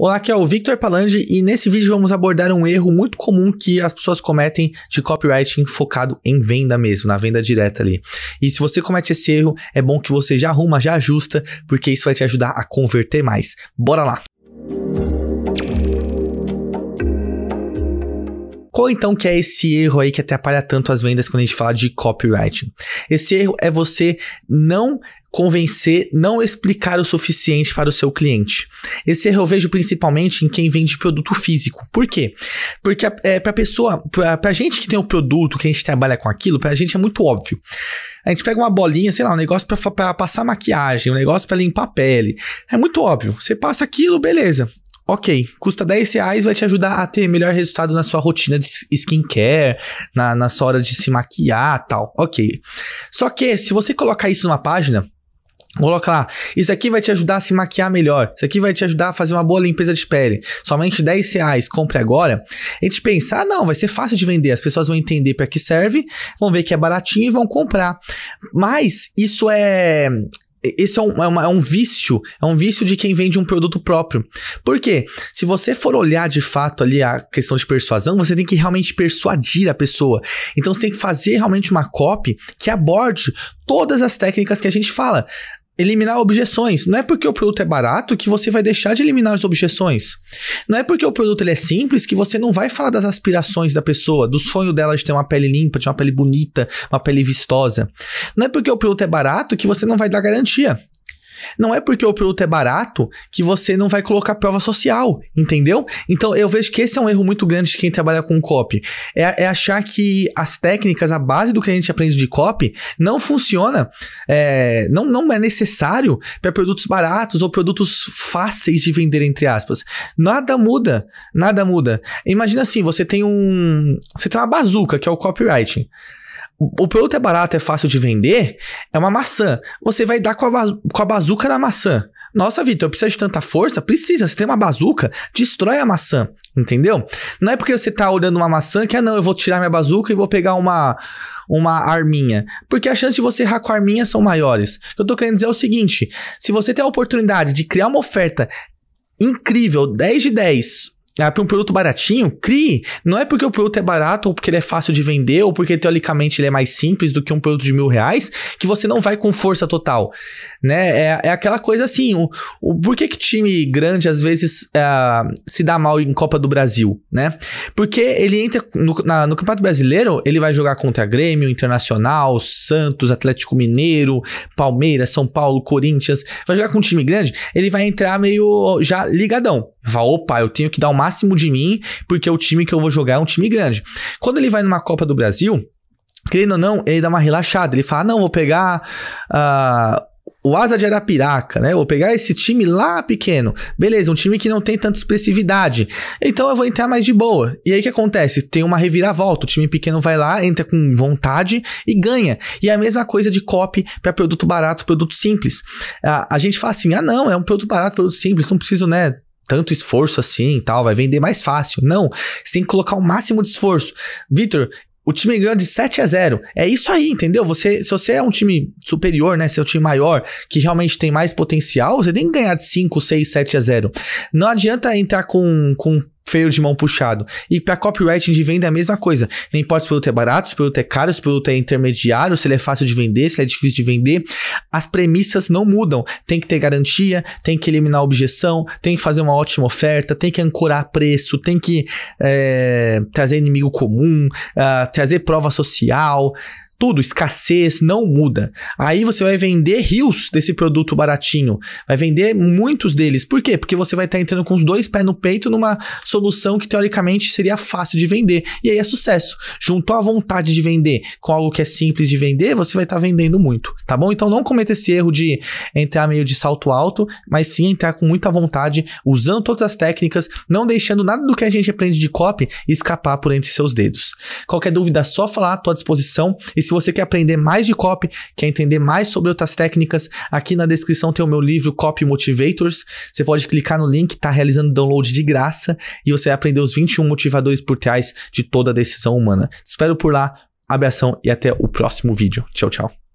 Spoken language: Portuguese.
Olá, aqui é o Victor Palange e nesse vídeo vamos abordar um erro muito comum que as pessoas cometem de copywriting focado em venda mesmo, na venda direta ali. E se você comete esse erro, é bom que você já arruma, já ajusta, porque isso vai te ajudar a converter mais. Bora lá! Qual então que é esse erro aí que atrapalha tanto as vendas quando a gente fala de copywriting? Esse erro é você não convencer, não explicar o suficiente para o seu cliente. Esse erro eu vejo principalmente em quem vende produto físico. Por quê? Porque é, para a pessoa, para a gente que tem o produto, que a gente trabalha com aquilo, para a gente é muito óbvio. A gente pega uma bolinha, sei lá, um negócio para passar maquiagem, um negócio para limpar a pele. É muito óbvio. Você passa aquilo, beleza. Ok, custa 10 reais, vai te ajudar a ter melhor resultado na sua rotina de skincare, na, na sua hora de se maquiar tal. Ok. Só que se você colocar isso numa página, Coloca lá, isso aqui vai te ajudar a se maquiar melhor, isso aqui vai te ajudar a fazer uma boa limpeza de pele, somente 10 reais, compre agora. A gente pensa, ah, não, vai ser fácil de vender, as pessoas vão entender para que serve, vão ver que é baratinho e vão comprar. Mas isso é esse é um, é, uma, é um, vício, é um vício de quem vende um produto próprio. Por quê? Se você for olhar de fato ali a questão de persuasão, você tem que realmente persuadir a pessoa. Então você tem que fazer realmente uma copy que aborde todas as técnicas que a gente fala eliminar objeções. Não é porque o produto é barato que você vai deixar de eliminar as objeções. Não é porque o produto ele é simples que você não vai falar das aspirações da pessoa, do sonho dela de ter uma pele limpa, de uma pele bonita, uma pele vistosa. Não é porque o produto é barato que você não vai dar garantia. Não é porque o produto é barato que você não vai colocar prova social, entendeu? Então eu vejo que esse é um erro muito grande de quem trabalha com copy. É, é achar que as técnicas, a base do que a gente aprende de copy, não funciona, é, não, não é necessário para produtos baratos ou produtos fáceis de vender, entre aspas. Nada muda, nada muda. Imagina assim, você tem um. Você tem uma bazuca, que é o copywriting o produto é barato, é fácil de vender, é uma maçã. Você vai dar com a, com a bazuca na maçã. Nossa, Vitor, preciso de tanta força? Precisa. Você tem uma bazuca, destrói a maçã. Entendeu? Não é porque você tá olhando uma maçã que, ah, não, eu vou tirar minha bazuca e vou pegar uma, uma arminha. Porque as chances de você errar com a arminha são maiores. O que eu tô querendo dizer é o seguinte: se você tem a oportunidade de criar uma oferta incrível, 10 de 10, é, para um produto baratinho, crie. Não é porque o produto é barato, ou porque ele é fácil de vender, ou porque teoricamente ele é mais simples do que um produto de mil reais, que você não vai com força total. Né? É, é aquela coisa assim: o, o, por que, que time grande às vezes é, se dá mal em Copa do Brasil? Né? Porque ele entra no, na, no Campeonato Brasileiro, ele vai jogar contra Grêmio, Internacional, Santos, Atlético Mineiro, Palmeiras, São Paulo, Corinthians. Vai jogar com um time grande, ele vai entrar meio já ligadão. Vai, opa, eu tenho que dar uma máximo de mim, porque o time que eu vou jogar é um time grande. Quando ele vai numa Copa do Brasil, querendo ou não, ele dá uma relaxada. Ele fala: ah, não, vou pegar. Uh, o Asa de Arapiraca, né? Vou pegar esse time lá pequeno. Beleza, um time que não tem tanta expressividade. Então eu vou entrar mais de boa. E aí o que acontece? Tem uma reviravolta. O time pequeno vai lá, entra com vontade e ganha. E é a mesma coisa de copy para produto barato, produto simples. A, a gente fala assim: ah, não, é um produto barato, produto simples, não preciso, né? tanto esforço assim e tal, vai vender mais fácil. Não, você tem que colocar o máximo de esforço. Vitor, o time ganhou de 7 a 0. É isso aí, entendeu? Você, se você é um time superior, né? Se é um time maior, que realmente tem mais potencial, você tem que ganhar de 5, 6, 7 a 0. Não adianta entrar com, com feio de mão puxado. E para copywriting de venda é a mesma coisa. Nem importa se o produto é barato, se o produto é caro, se o produto é intermediário, se ele é fácil de vender, se ele é difícil de vender. As premissas não mudam. Tem que ter garantia, tem que eliminar objeção, tem que fazer uma ótima oferta, tem que ancorar preço, tem que é, trazer inimigo comum, uh, trazer prova social. Tudo, escassez, não muda. Aí você vai vender rios desse produto baratinho. Vai vender muitos deles. Por quê? Porque você vai estar tá entrando com os dois pés no peito numa solução que teoricamente seria fácil de vender. E aí é sucesso. Juntou a vontade de vender com algo que é simples de vender, você vai estar tá vendendo muito, tá bom? Então não cometa esse erro de entrar meio de salto alto, mas sim entrar com muita vontade, usando todas as técnicas, não deixando nada do que a gente aprende de copy escapar por entre seus dedos. Qualquer dúvida, é só falar, à tua disposição. E se você quer aprender mais de copy, quer entender mais sobre outras técnicas, aqui na descrição tem o meu livro Copy Motivators. Você pode clicar no link, tá realizando download de graça e você vai aprender os 21 motivadores por trás de toda decisão humana. Te espero por lá. Abração e até o próximo vídeo. Tchau, tchau.